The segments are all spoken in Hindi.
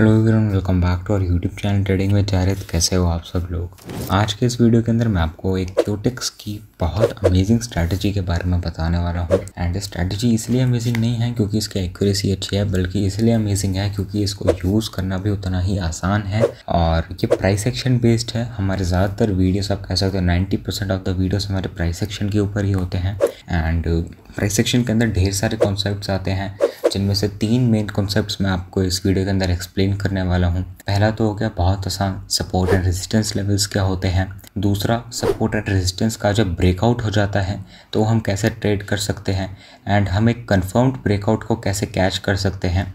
hello everyone welcome back to our YouTube channel trading में चारित कैसे हो आप सब लोग आज के इस वीडियो के अंदर मैं आपको एक क्योटेक्स की बहुत अमेजिंग स्ट्रैटेजी के बारे में बताने वाला हूँ एंड स्ट्रैटेजी इसलिए अमेजिंग नहीं है क्योंकि इसकी एक्यूरेसी अच्छी है बल्कि इसलिए अमेजिंग है क्योंकि इसको यूज़ करना भी उतना ही आसान है और ये प्राइस एक्शन बेस्ड है हमारे ज़्यादातर वीडियोस आप कह सकते हो नाइन्टी ऑफ द वीडियोज़ हमारे प्राइस एक्शन के ऊपर ही होते हैं एंड प्राइस सेक्शन के अंदर ढेर सारे कॉन्सेप्ट आते हैं जिनमें से तीन मेन कॉन्सेप्ट्स मैं आपको इस वीडियो के अंदर एक्सप्लेन करने वाला हूँ पहला तो हो गया बहुत आसान सपोर्ट एंड रेजिस्टेंस लेवल्स क्या होते हैं दूसरा सपोर्ट एंड रेजिस्टेंस का जब ब्रेकआउट हो जाता है तो हम कैसे ट्रेड कर सकते हैं एंड हम एक कन्फर्म्ड ब्रेकआउट को कैसे कैच कर सकते हैं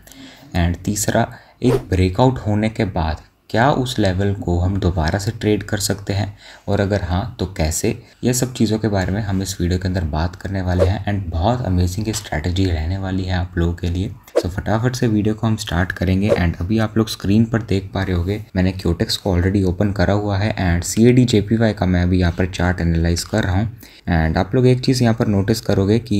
एंड तीसरा एक ब्रेकआउट होने के बाद क्या उस लेवल को हम दोबारा से ट्रेड कर सकते हैं और अगर हाँ तो कैसे ये सब चीज़ों के बारे में हम इस वीडियो के अंदर बात करने वाले हैं एंड बहुत अमेजिंग स्ट्रैटेजी रहने वाली है आप लोगों के लिए तो so, फटाफट से वीडियो को हम स्टार्ट करेंगे एंड अभी आप लोग स्क्रीन पर देख पा रहे हो मैंने क्योटेक्स को ऑलरेडी ओपन करा हुआ है and C A D J P Y का मैं अभी यहाँ पर चार्ट एनालाइज कर रहा हूँ एंड आप लोग एक चीज़ यहाँ पर नोटिस करोगे कि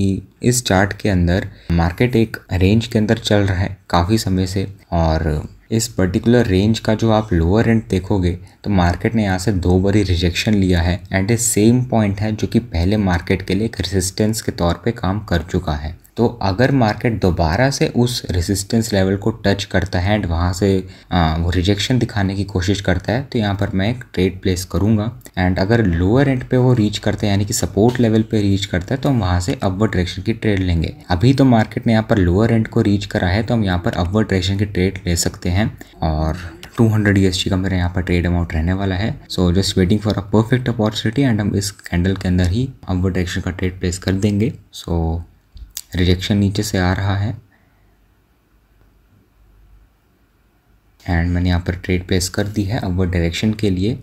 इस चार्ट के अंदर मार्केट एक रेंज के अंदर चल रहा है काफ़ी समय से और इस पर्टिकुलर रेंज का जो आप लोअर एंड देखोगे तो मार्केट ने यहाँ से दो बारी रिजेक्शन लिया है एंड ए सेम पॉइंट है जो कि पहले मार्केट के लिए एक रेजिस्टेंस के तौर पे काम कर चुका है तो अगर मार्केट दोबारा से उस रेजिस्टेंस लेवल को टच करता है एंड वहाँ से आ, वो रिजेक्शन दिखाने की कोशिश करता है तो यहाँ पर मैं एक ट्रेड प्लेस करूँगा एंड अगर लोअर एंड पे वो रीच करता है यानी कि सपोर्ट लेवल पे रीच करता है तो हम वहाँ से अपवर्ड डायरेक्शन की ट्रेड लेंगे अभी तो मार्केट ने यहाँ पर लोअर एंड को रीच करा है तो हम यहाँ पर अपवर्ड डायरेक्शन की ट्रेड ले सकते हैं और 200 हंड्रेड e का मेरा यहाँ पर ट्रेड अमाउंट रहने वाला है so just waiting for a perfect opportunity and हम इस कैंडल के अंदर ही अपवर्ड डायरेक्शन का ट्रेड प्लेस कर देंगे सो so, रिजेक्शन नीचे से आ रहा है एंड मैंने यहाँ पर ट्रेड प्लेस कर दी है अपवर्ड डायरेक्शन के लिए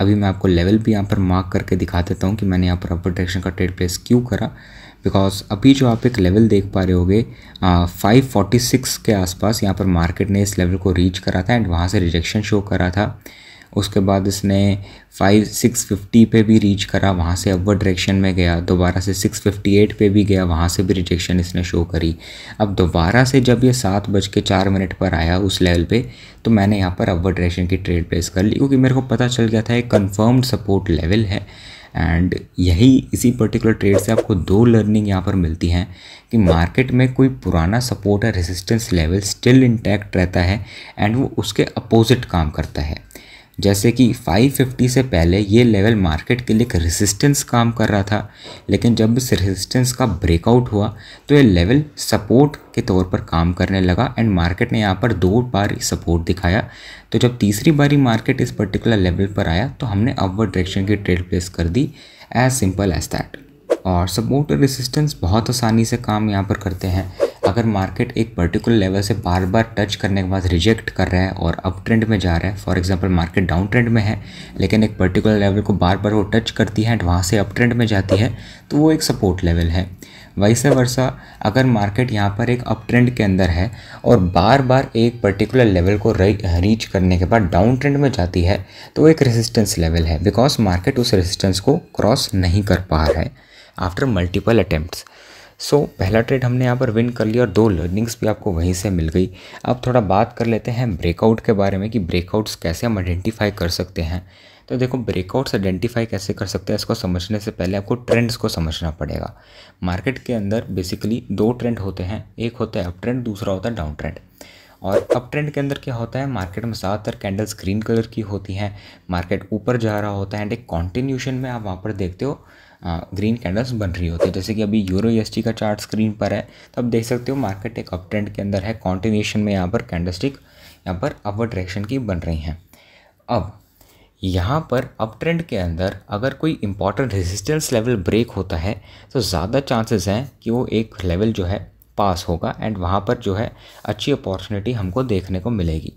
अभी मैं आपको लेवल भी यहाँ पर मार्क करके दिखा देता हूँ कि मैंने यहाँ पर अपवर्ड डायरेक्शन का ट्रेड प्लेस क्यों करा बिकॉज अभी जो आप एक लेवल देख पा रहे होगे सिक्स के आसपास यहाँ पर मार्केट ने इस लेवल को रीच करा था एंड वहाँ से रिजेक्शन शो करा था उसके बाद इसने फाइव सिक्स फिफ्टी पे भी रीच करा वहाँ से अपवर्ड डायरेक्शन में गया दोबारा से सिक्स फिफ्टी एट पर भी गया वहाँ से भी रिजेक्शन इसने शो करी अब दोबारा से जब ये सात बज के चार मिनट पर आया उस लेवल पे तो मैंने यहाँ पर अपवर्ड डायरेक्शन की ट्रेड प्लेस कर ली क्योंकि मेरे को पता चल गया था एक कन्फर्म्ड सपोर्ट लेवल है एंड यही इसी पर्टिकुलर ट्रेड से आपको दो लर्निंग यहाँ पर मिलती हैं कि मार्केट में कोई पुराना सपोर्ट या रेजिस्टेंस लेवल स्टिल इंटैक्ट रहता है एंड वो उसके अपोजिट काम करता है जैसे कि 550 से पहले ये लेवल मार्केट के लिए एक रेजिस्टेंस काम कर रहा था लेकिन जब इस रेजिस्टेंस का ब्रेकआउट हुआ तो ये लेवल सपोर्ट के तौर पर काम करने लगा एंड मार्केट ने यहाँ पर दो बार सपोर्ट दिखाया तो जब तीसरी बारी मार्केट इस पर्टिकुलर लेवल पर आया तो हमने अपवर्ड डायरेक्शन की ट्रेड प्लेस कर दी एज सिंपल एज दैट और सपोर्ट और रेजिस्टेंस बहुत आसानी से काम यहाँ पर करते हैं अगर मार्केट एक पर्टिकुलर लेवल से बार बार टच करने के बाद रिजेक्ट कर रहा है और अप ट्रेंड में जा रहा है for example market down trend में है लेकिन एक पर्टिकुलर लेवल को बार बार वो टच करती है एंड वहाँ से अप ट्रेंड में जाती है तो वो एक सपोर्ट लेवल है वैसे वर्षा अगर मार्केट यहाँ पर एक अप ट्रेंड के अंदर है और बार बार एक पर्टिकुलर लेवल को रीच करने के बाद डाउन ट्रेंड में जाती है तो वो एक रेजिस्टेंस लेवल है बिकॉज मार्केट उस रेजिस्टेंस को क्रॉस नहीं कर पा रहा है after multiple attempt so so, पहला ट्रेड हमने यहाँ पर विन कर लिया और दो लर्निंग्स भी आपको वहीं से मिल गई अब थोड़ा बात कर लेते हैं ब्रेकआउट के बारे में कि ब्रेकआउट्स कैसे हम आइडेंटिफाई कर सकते हैं तो देखो ब्रेकआउट्स आइडेंटिफाई कैसे कर सकते हैं इसको समझने से पहले आपको ट्रेंड्स को समझना पड़ेगा मार्केट के अंदर बेसिकली दो ट्रेंड होते हैं एक होता है अप ट्रेंड दूसरा होता है डाउन ट्रेंड और अप ट्रेंड के अंदर क्या होता है मार्केट में ज़्यादातर कैंडल्स ग्रीन कलर की होती हैं मार्केट ऊपर जा रहा होता है एंड एक कॉन्टिन्यूशन में आप वहाँ पर देखते हो ग्रीन हाँ, कैंडल्स बन रही होती है जैसे कि अभी यूरो एस e का चार्ट स्क्रीन पर है तो आप देख सकते हो मार्केट एक अप ट्रेंड के अंदर है कॉन्टिन्यूशन में यहाँ पर कैंडल स्टिक यहाँ पर अपवर्ड डायरेक्शन की बन रही हैं अब यहाँ पर अप ट्रेंड के अंदर अगर कोई इंपॉर्टेंट रेजिस्टेंस लेवल ब्रेक होता है तो ज़्यादा चांसेस हैं कि वो एक लेवल जो है पास होगा एंड वहाँ पर जो है अच्छी अपॉर्चुनिटी हमको देखने को मिलेगी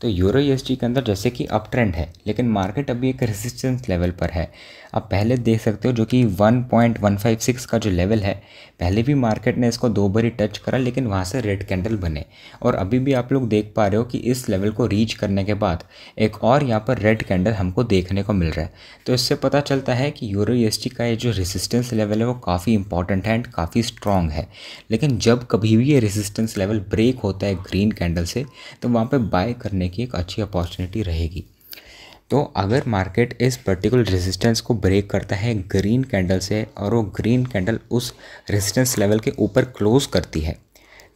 तो यूरो यूएसडी e के अंदर जैसे कि अप ट्रेंड है लेकिन मार्केट अभी एक रेजिस्टेंस लेवल पर है आप पहले देख सकते हो जो कि 1.156 का जो लेवल है पहले भी मार्केट ने इसको दो बारी टच करा लेकिन वहाँ से रेड कैंडल बने और अभी भी आप लोग देख पा रहे हो कि इस लेवल को रीच करने के बाद एक और यहाँ पर रेड कैंडल हमको देखने को मिल रहा है तो इससे पता चलता है कि यूरो एस e का ये जो रेजिस्टेंस लेवल है वो काफ़ी इंपॉर्टेंट है एंड काफ़ी स्ट्रॉन्ग है लेकिन जब कभी भी ये रेजिस्टेंस लेवल ब्रेक होता है ग्रीन कैंडल से तो वहाँ पर बाय करने की एक अच्छी अपॉर्चुनिटी रहेगी तो अगर मार्केट इस पर्टिकुलर रेजिस्टेंस को ब्रेक करता है ग्रीन कैंडल से और वो ग्रीन कैंडल उस रेजिस्टेंस लेवल के ऊपर क्लोज़ करती है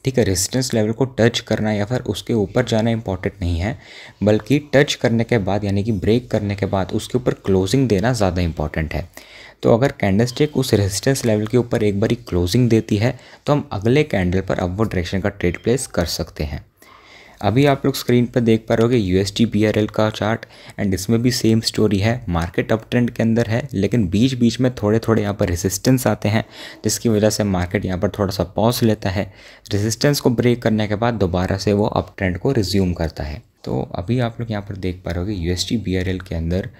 ठीक है रेजिस्टेंस लेवल को टच करना या फिर उसके ऊपर जाना इंपॉर्टेंट नहीं है बल्कि टच करने के बाद यानी कि ब्रेक करने के बाद उसके ऊपर क्लोजिंग देना ज़्यादा इंपॉर्टेंट है तो अगर कैंडल स्टेक उस रेजिस्टेंस लेवल के ऊपर एक बारी क्लोजिंग देती है तो हम अगले कैंडल पर अपवर्ड डायरेक्शन का ट्रेड प्लेस कर सकते हैं अभी आप लोग स्क्रीन पर देख पा रहे हो यू एस का चार्ट एंड इसमें भी सेम स्टोरी है मार्केट अप ट्रेंड के अंदर है लेकिन बीच बीच में थोड़े थोड़े यहाँ पर रेजिस्टेंस आते हैं जिसकी वजह से मार्केट यहाँ पर थोड़ा सा पॉज लेता है रेजिस्टेंस को ब्रेक करने के बाद दोबारा से वो अप ट्रेंड को रिज्यूम करता है तो अभी आप लोग यहाँ पर देख पा रहे हो यू एस के अंदर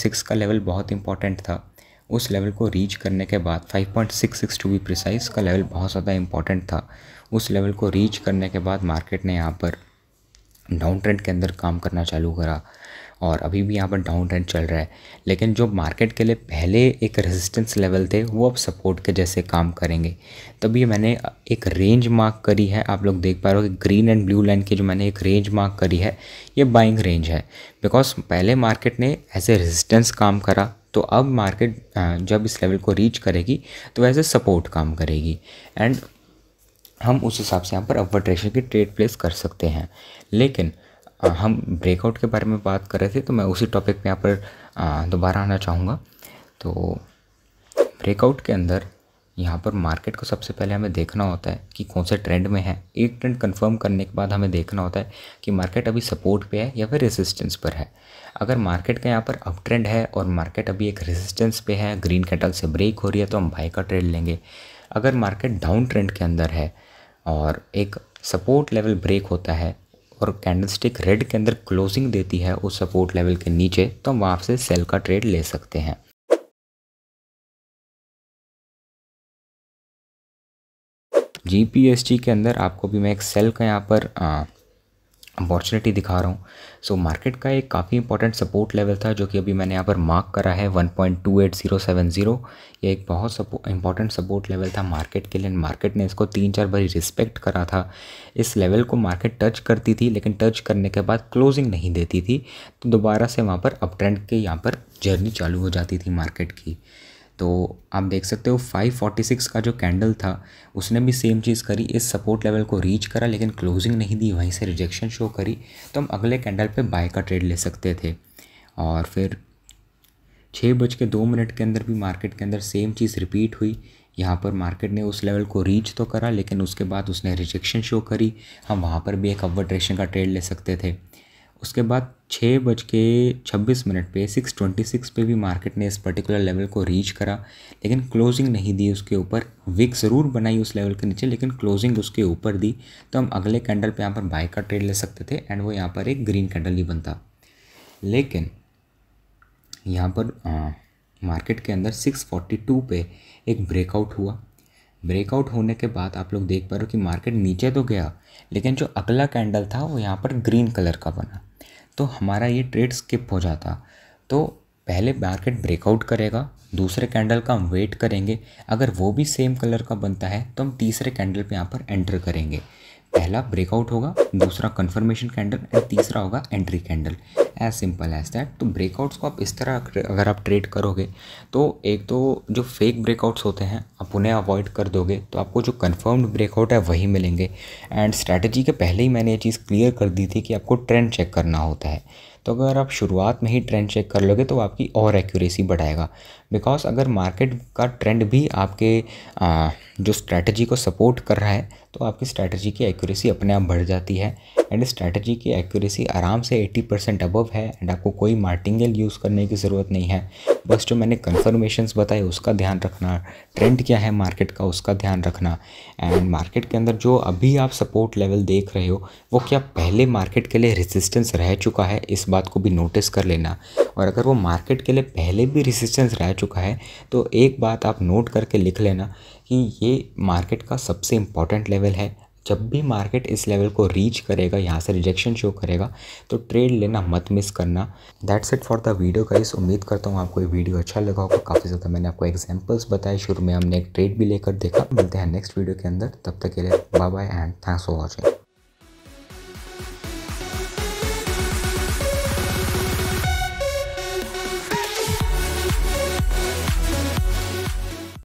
सिक्स का लेवल बहुत इंपॉर्टेंट था उस लेवल को रीच करने के बाद 5.66 टू बी प्रिसाइज का लेवल बहुत ज़्यादा इंपॉर्टेंट था उस लेवल को रीच करने के बाद मार्केट ने यहाँ पर डाउन ट्रेंड के अंदर काम करना चालू करा और अभी भी यहाँ पर डाउन ट्रेंड चल रहा है लेकिन जो मार्केट के लिए पहले एक रेजिस्टेंस लेवल थे वो अब सपोर्ट के जैसे काम करेंगे तभी मैंने एक रेंज मार्क करी है आप लोग देख पा रहे हो कि ग्रीन एंड ब्लू लाइन की जो मैंने एक रेंज मार्क करी है ये बाइंग रेंज है बिकॉज पहले मार्केट ने एज ए रेजिस्टेंस काम करा तो अब मार्केट जब इस लेवल को रीच करेगी तो वैसे ए सपोर्ट काम करेगी एंड हम उस हिसाब से यहाँ पर अपवर ट्रेशन की ट्रेड प्लेस कर सकते हैं लेकिन हम ब्रेकआउट के बारे में बात कर रहे थे तो मैं उसी टॉपिक पे यहाँ पर दोबारा आना चाहूँगा तो ब्रेकआउट के अंदर यहाँ पर मार्केट को सबसे पहले हमें देखना होता है कि कौन से ट्रेंड में है एक ट्रेंड कंफर्म करने के बाद हमें देखना होता है कि मार्केट अभी सपोर्ट पे है या फिर रेजिस्टेंस पर है अगर मार्केट का यहाँ पर अप ट्रेंड है और मार्केट अभी एक रेजिस्टेंस पे है ग्रीन कैटल से ब्रेक हो रही है तो हम बाई का ट्रेड लेंगे अगर मार्केट डाउन ट्रेंड के अंदर है और एक सपोर्ट लेवल ब्रेक होता है और कैंडल स्टिक रेड के अंदर क्लोजिंग देती है उस सपोर्ट लेवल के नीचे तो हम वहाँ से सेल का ट्रेड ले सकते हैं जी के अंदर आपको भी मैं एक सेल का यहाँ पर अपॉर्चुनिटी दिखा रहा हूँ सो so, मार्केट का एक काफ़ी इंपॉर्टेंट सपोर्ट लेवल था जो कि अभी मैंने यहाँ पर मार्क करा है 1.28070 ये एक बहुत सपो इंपॉर्टेंट सपोर्ट लेवल था मार्केट के लिए मार्केट ने इसको तीन चार बार रिस्पेक्ट करा था इस लेवल को मार्केट टच करती थी लेकिन टच करने के बाद क्लोजिंग नहीं देती थी तो दोबारा से वहाँ पर अप ट्रेंड के यहाँ पर जर्नी चालू हो जाती थी मार्केट की तो आप देख सकते हो 546 का जो कैंडल था उसने भी सेम चीज़ करी इस सपोर्ट लेवल को रीच करा लेकिन क्लोजिंग नहीं दी वहीं से रिजेक्शन शो करी तो हम अगले कैंडल पे बाय का ट्रेड ले सकते थे और फिर छः बज के दो मिनट के अंदर भी मार्केट के अंदर सेम चीज़ रिपीट हुई यहाँ पर मार्केट ने उस लेवल को रीच तो करा लेकिन उसके बाद उसने रिजेक्शन शो करी हम वहाँ पर भी एक अपवर्ड ट्रेशन का ट्रेड ले सकते थे उसके बाद छः बज के छब्बीस मिनट पे सिक्स ट्वेंटी सिक्स पे भी मार्केट ने इस पर्टिकुलर लेवल को रीच करा लेकिन क्लोजिंग नहीं दी उसके ऊपर विक ज़रूर बनाई उस लेवल के नीचे लेकिन क्लोजिंग उसके ऊपर दी तो हम अगले कैंडल पे यहाँ पर बाय का ट्रेड ले सकते थे एंड वो यहाँ पर एक ग्रीन कैंडल ही बनता लेकिन यहाँ पर आ, मार्केट के अंदर सिक्स फोर्टी टू पे एक ब्रेकआउट हुआ ब्रेकआउट होने के बाद आप लोग देख पा रहे हो कि मार्केट नीचे तो गया लेकिन जो अगला कैंडल था वो यहाँ पर ग्रीन कलर का बना तो हमारा ये ट्रेड स्किप हो जाता तो पहले मार्केट ब्रेकआउट करेगा दूसरे कैंडल का हम वेट करेंगे अगर वो भी सेम कलर का बनता है तो हम तीसरे कैंडल पे यहाँ पर एंटर करेंगे पहला ब्रेकआउट होगा दूसरा कन्फर्मेशन कैंडल एंड तीसरा होगा entry candle as simple as that तो ब्रेकआउट्स को आप इस तरह अगर आप ट्रेड करोगे तो एक तो जो फेक ब्रेकआउट्स होते हैं आप उन्हें अवॉइड कर दोगे तो आपको जो कन्फर्म्ड ब्रेकआउट है वही मिलेंगे एंड स्ट्रैटेजी के पहले ही मैंने ये चीज़ क्लियर कर दी थी कि आपको ट्रेंड चेक करना होता है तो अगर आप शुरुआत में ही ट्रेंड चेक कर लोगे तो आपकी और एक्यूरेसी बढ़ाएगा बिकॉज अगर मार्केट का ट्रेंड भी आपके आ, जो स्ट्रैटेजी को सपोर्ट कर रहा है तो आपकी स्ट्रैटेजी की एक्यूरेसी अपने आप बढ़ जाती है एंड स्ट्रैटेजी की एक्यूरेसी आराम से 80 परसेंट अबव है एंड आपको कोई मार्टिंगल यूज़ करने की ज़रूरत नहीं है बस जो मैंने कन्फर्मेशंस बताए उसका ध्यान रखना ट्रेंड क्या है मार्केट का उसका ध्यान रखना एंड मार्केट के अंदर जो अभी आप सपोर्ट लेवल देख रहे हो वो क्या पहले मार्केट के लिए रेजिस्टेंस रह चुका है इस बात को भी नोटिस कर लेना और अगर वो मार्केट के लिए पहले भी रेजिस्टेंस रह चुका है तो एक बात आप नोट करके लिख लेना कि ये मार्केट का सबसे इम्पॉर्टेंट लेवल है जब भी मार्केट इस लेवल को रीच करेगा यहाँ से रिजेक्शन शो करेगा तो ट्रेड लेना मत मिस करना that's it for the video का इस उम्मीद करता हूँ आपको ये वीडियो अच्छा लगा होगा काफ़ी ज़्यादा मैंने आपको एग्जांपल्स बताए शुरू में हमने एक ट्रेड भी लेकर देखा मिलते हैं नेक्स्ट वीडियो के अंदर तब तक के लिए bye bye and thanks for watching